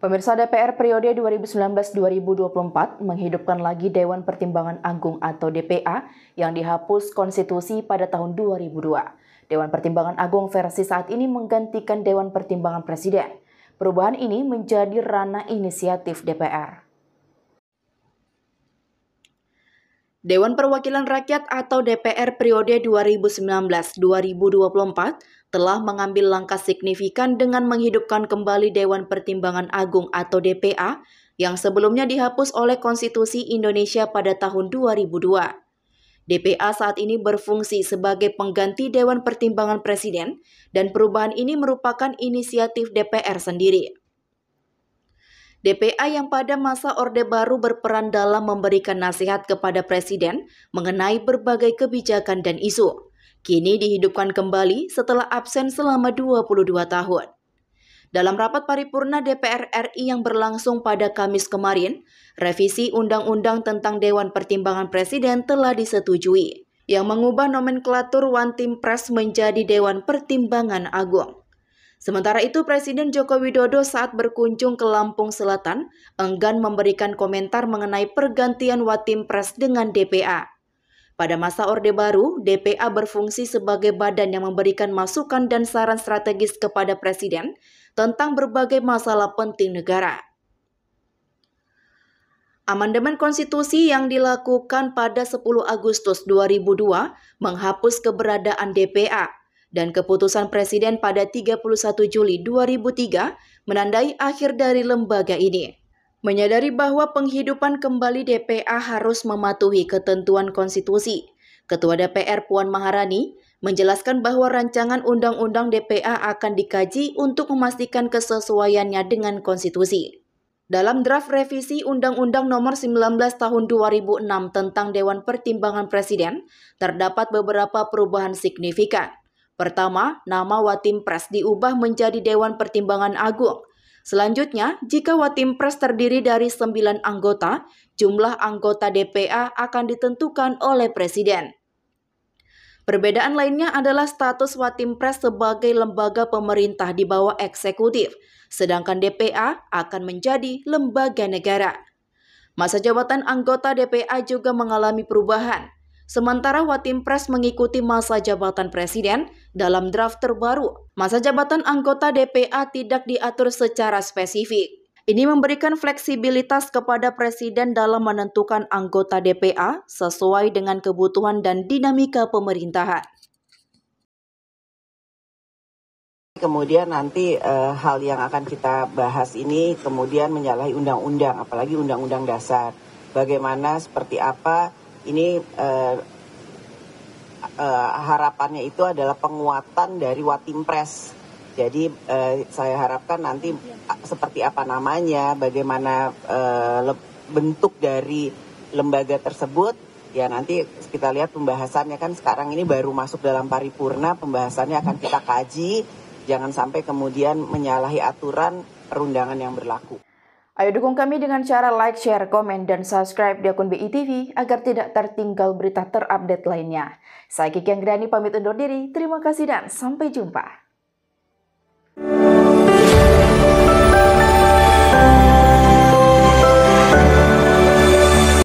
Pemirsa DPR periode 2019-2024 menghidupkan lagi Dewan Pertimbangan Agung atau DPA yang dihapus konstitusi pada tahun 2002. Dewan Pertimbangan Agung versi saat ini menggantikan Dewan Pertimbangan Presiden. Perubahan ini menjadi ranah inisiatif DPR. Dewan Perwakilan Rakyat atau DPR periode 2019-2024 telah mengambil langkah signifikan dengan menghidupkan kembali Dewan Pertimbangan Agung atau DPA yang sebelumnya dihapus oleh Konstitusi Indonesia pada tahun 2002. DPA saat ini berfungsi sebagai pengganti Dewan Pertimbangan Presiden dan perubahan ini merupakan inisiatif DPR sendiri. DPA yang pada masa Orde Baru berperan dalam memberikan nasihat kepada Presiden mengenai berbagai kebijakan dan isu. Kini dihidupkan kembali setelah absen selama 22 tahun. Dalam rapat paripurna DPR RI yang berlangsung pada Kamis kemarin, revisi Undang-Undang tentang Dewan Pertimbangan Presiden telah disetujui, yang mengubah nomenklatur One Team Press menjadi Dewan Pertimbangan Agung. Sementara itu, Presiden Joko Widodo saat berkunjung ke Lampung Selatan enggan memberikan komentar mengenai pergantian Watim Pres dengan DPA. Pada masa Orde Baru, DPA berfungsi sebagai badan yang memberikan masukan dan saran strategis kepada Presiden tentang berbagai masalah penting negara. Amandemen konstitusi yang dilakukan pada 10 Agustus 2002 menghapus keberadaan DPA dan keputusan Presiden pada 31 Juli 2003 menandai akhir dari lembaga ini. Menyadari bahwa penghidupan kembali DPA harus mematuhi ketentuan konstitusi, Ketua DPR Puan Maharani menjelaskan bahwa rancangan undang-undang DPA akan dikaji untuk memastikan kesesuaiannya dengan konstitusi. Dalam draft revisi Undang-Undang Nomor 19 Tahun 2006 tentang Dewan Pertimbangan Presiden, terdapat beberapa perubahan signifikan. Pertama, nama Watim Pres diubah menjadi Dewan Pertimbangan Agung. Selanjutnya, jika Watim Pres terdiri dari 9 anggota, jumlah anggota DPA akan ditentukan oleh Presiden. Perbedaan lainnya adalah status Watim Pres sebagai lembaga pemerintah di bawah eksekutif, sedangkan DPA akan menjadi lembaga negara. Masa jabatan anggota DPA juga mengalami perubahan. Sementara Watim Pres mengikuti masa jabatan presiden dalam draft terbaru. Masa jabatan anggota DPA tidak diatur secara spesifik. Ini memberikan fleksibilitas kepada presiden dalam menentukan anggota DPA sesuai dengan kebutuhan dan dinamika pemerintahan. kemudian nanti e, hal yang akan kita bahas ini kemudian menyalahi undang-undang, apalagi undang-undang dasar. Bagaimana, seperti apa ini uh, uh, harapannya itu adalah penguatan dari Watim Press. Jadi uh, saya harapkan nanti seperti apa namanya, bagaimana uh, bentuk dari lembaga tersebut, ya nanti kita lihat pembahasannya kan sekarang ini baru masuk dalam paripurna, pembahasannya akan kita kaji, jangan sampai kemudian menyalahi aturan perundangan yang berlaku. Ayo dukung kami dengan cara like, share, komen, dan subscribe di akun BI agar tidak tertinggal berita terupdate lainnya. Saya Kiki Anggrani pamit undur diri, terima kasih dan sampai jumpa.